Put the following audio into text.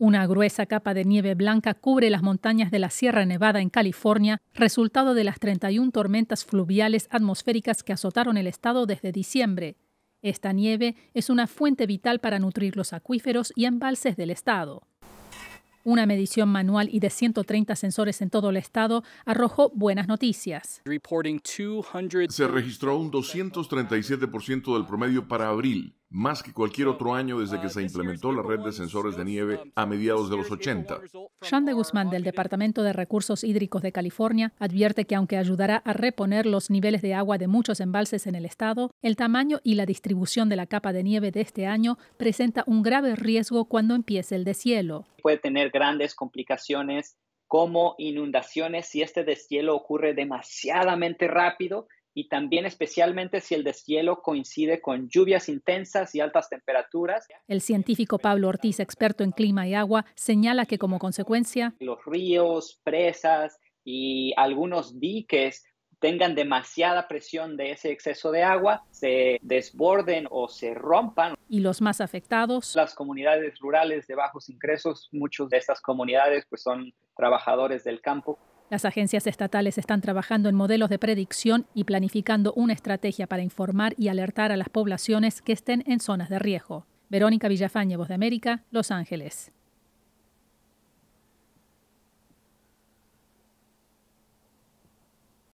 Una gruesa capa de nieve blanca cubre las montañas de la Sierra Nevada en California, resultado de las 31 tormentas fluviales atmosféricas que azotaron el estado desde diciembre. Esta nieve es una fuente vital para nutrir los acuíferos y embalses del estado. Una medición manual y de 130 sensores en todo el estado arrojó buenas noticias. Se registró un 237% del promedio para abril, más que cualquier otro año desde que uh, se implementó la red de sensores de nieve um, a mediados de los 80. de Guzmán del Departamento de Recursos Hídricos de California advierte que aunque ayudará a reponer los niveles de agua de muchos embalses en el estado, el tamaño y la distribución de la capa de nieve de este año presenta un grave riesgo cuando empiece el deshielo. Puede tener grandes complicaciones como inundaciones si este deshielo ocurre demasiadamente rápido y también especialmente si el deshielo coincide con lluvias intensas y altas temperaturas. El científico Pablo Ortiz, experto en clima y agua, señala que como consecuencia los ríos, presas y algunos diques tengan demasiada presión de ese exceso de agua, se desborden o se rompan. ¿Y los más afectados? Las comunidades rurales de bajos ingresos, muchas de estas comunidades pues son trabajadores del campo. Las agencias estatales están trabajando en modelos de predicción y planificando una estrategia para informar y alertar a las poblaciones que estén en zonas de riesgo. Verónica Villafañe, Voz de América, Los Ángeles.